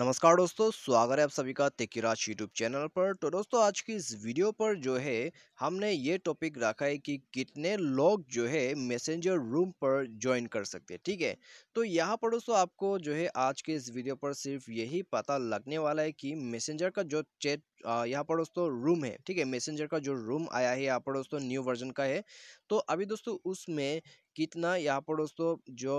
नमस्कार दोस्तों स्वागत है आप सभी का तेकिराज यूट्यूब चैनल पर तो दोस्तों आज की इस वीडियो पर जो है हमने ये टॉपिक रखा है कि कितने लोग जो है मैसेंजर रूम पर ज्वाइन कर सकते हैं ठीक है तो यहाँ पर दोस्तों आपको जो है आज के इस वीडियो पर सिर्फ यही पता लगने वाला है कि मैसेंजर का जो चैट यहाँ पर दोस्तों रूम है ठीक है मैसेंजर का जो रूम आया है यहाँ पर दोस्तों न्यू वर्जन का है तो अभी दोस्तों उसमें कितना यहाँ पर दोस्तों जो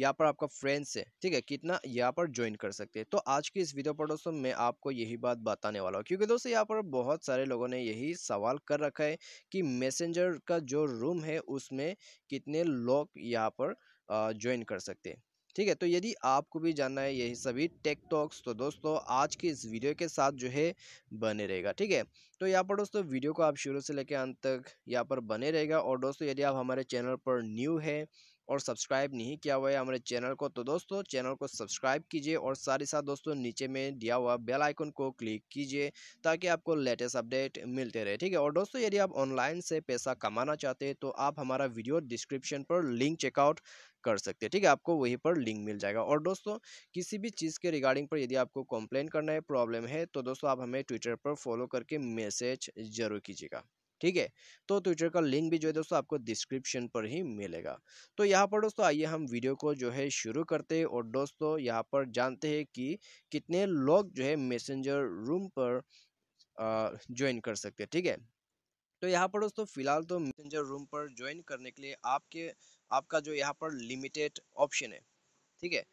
यहाँ पर आपका फ्रेंड्स है ठीक है कितना यहाँ पर ज्वाइन कर सकते हैं तो आज की इस वीडियो पर दोस्तों मैं आपको यही बात बताने वाला हूँ क्योंकि दोस्तों यहाँ पर बहुत सारे लोगों ने यही सवाल कर रखा है कि मैसेंजर का जो रूम है उसमें कितने लोग यहाँ पर ज्वाइन कर सकते हैं ठीक है तो यदि आपको भी जानना है यही सभी टेक टॉक्स तो दोस्तों आज की इस वीडियो के साथ जो है बने रहेगा ठीक है तो यहाँ पर दोस्तों वीडियो को आप शुरू से लेकर अंत तक यहाँ पर बने रहेगा और दोस्तों यदि आप हमारे चैनल पर न्यू है और सब्सक्राइब नहीं किया हुआ है हमारे चैनल को तो दोस्तों चैनल को सब्सक्राइब कीजिए और साथ ही साथ दोस्तों नीचे में दिया हुआ बेल आइकन को क्लिक कीजिए ताकि आपको लेटेस्ट अपडेट मिलते रहे ठीक है और दोस्तों यदि आप ऑनलाइन से पैसा कमाना चाहते हैं तो आप हमारा वीडियो डिस्क्रिप्शन पर लिंक चेकआउट कर सकते हैं ठीक है आपको वहीं पर लिंक मिल जाएगा और दोस्तों किसी भी चीज़ के रिगार्डिंग पर यदि आपको कंप्लेन करना है प्रॉब्लम है तो दोस्तों आप हमें ट्विटर पर फॉलो करके मैसेज जरूर कीजिएगा ठीक है तो ट्विटर का लिंक भी जो है दोस्तों आपको डिस्क्रिप्शन पर ही मिलेगा तो यहाँ पर दोस्तों आइए हम वीडियो को जो है शुरू करते हैं और दोस्तों यहाँ पर जानते हैं कि कितने लोग जो है मैसेंजर रूम पर ज्वाइन कर सकते हैं ठीक है तो यहाँ पर दोस्तों फिलहाल तो मैसेंजर रूम पर ज्वाइन करने के लिए आपके आपका जो यहाँ पर लिमिटेड ऑप्शन है ठीक है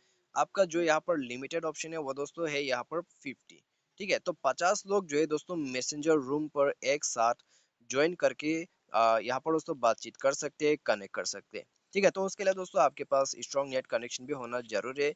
आपका जो यहाँ पर लिमिटेड ऑप्शन है वो दोस्तों है यहाँ पर फिफ्टी ठीक है तो पचास लोग जो है दोस्तों मैसेंजर रूम पर एक साथ ज्वाइन करके यहाँ पर दोस्तों बातचीत कर सकते हैं कनेक्ट कर सकते हैं ठीक है तो उसके लिए दोस्तों आपके पास स्ट्रॉन्ग नेट कनेक्शन भी होना जरूरी है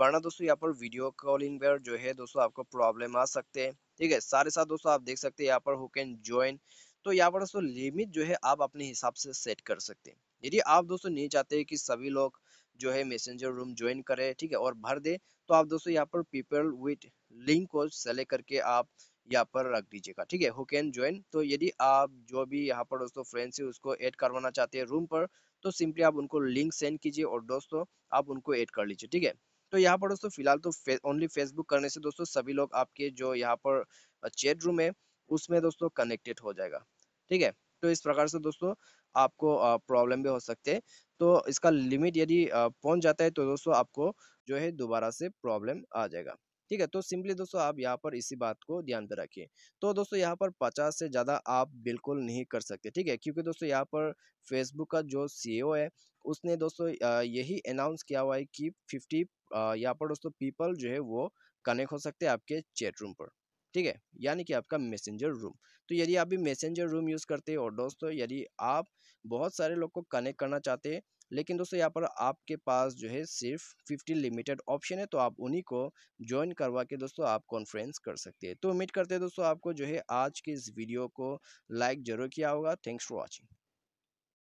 वरना दोस्तों यहाँ पर वीडियो कॉलिंग पर जो है दोस्तों आपको प्रॉब्लम आ सकते हैं ठीक है सारे साथ दोस्तों आप देख सकते हैं यहाँ पर हु कैन ज्वाइन तो यहाँ पर दोस्तों लिमिट जो है आप अपने हिसाब से सेट कर सकते हैं यदि आप दोस्तों नहीं चाहते कि सभी लोग जो है मैसेंजर रूम ज्वाइन करें ठीक है और भर दे तो आप दोस्तों यहाँ पर पीपल विथ लिंक को सेलेक्ट करके आप यहाँ पर रख दीजिएगा ठीक है हु कैन ज्वाइन तो यदि आप जो भी यहाँ पर दोस्तों फ्रेंड से उसको ऐड करवाना चाहते हैं रूम पर तो सिंपली आप उनको लिंक सेंड कीजिए और दोस्तों आप उनको ऐड कर लीजिए ठीक है तो यहाँ पर दोस्तों फिलहाल तो ओनली फेसबुक करने से दोस्तों सभी लोग आपके जो यहाँ पर चैट रूम है उसमें दोस्तों कनेक्टेड हो जाएगा ठीक है तो इस प्रकार से दोस्तों आपको प्रॉब्लम भी हो सकते हैं तो इसका लिमिट यदि पहुंच जाता है तो दोस्तों आपको जो है दोबारा से प्रॉब्लम आ जाएगा ठीक है तो सिंपली दोस्तों आप यहाँ पर इसी बात को ध्यान में रखिए तो दोस्तों यहाँ पर पचास से ज़्यादा आप बिल्कुल नहीं कर सकते ठीक है क्योंकि दोस्तों यहाँ पर फेसबुक का जो सी e है उसने दोस्तों यही अनाउंस किया हुआ है कि फिफ्टी यहाँ पर दोस्तों पीपल जो है वो कनेक्ट हो सकते हैं आपके चैट रूम पर ठीक है यानी कि आपका मैसेंजर रूम तो यदि आप भी मैसेंजर रूम यूज़ करते हैं और दोस्तों यदि आप बहुत सारे लोग को कनेक्ट करना चाहते हैं लेकिन दोस्तों यहाँ पर आपके पास जो है सिर्फ फिफ्टी लिमिटेड ऑप्शन है तो आप उन्हीं को ज्वाइन करवा के दोस्तों आप कॉन्फ्रेंस कर सकते हैं तो उम्मीद करते हैं दोस्तों आपको जो है आज के इस वीडियो को लाइक ज़रूर किया होगा थैंक्स फॉर वॉचिंग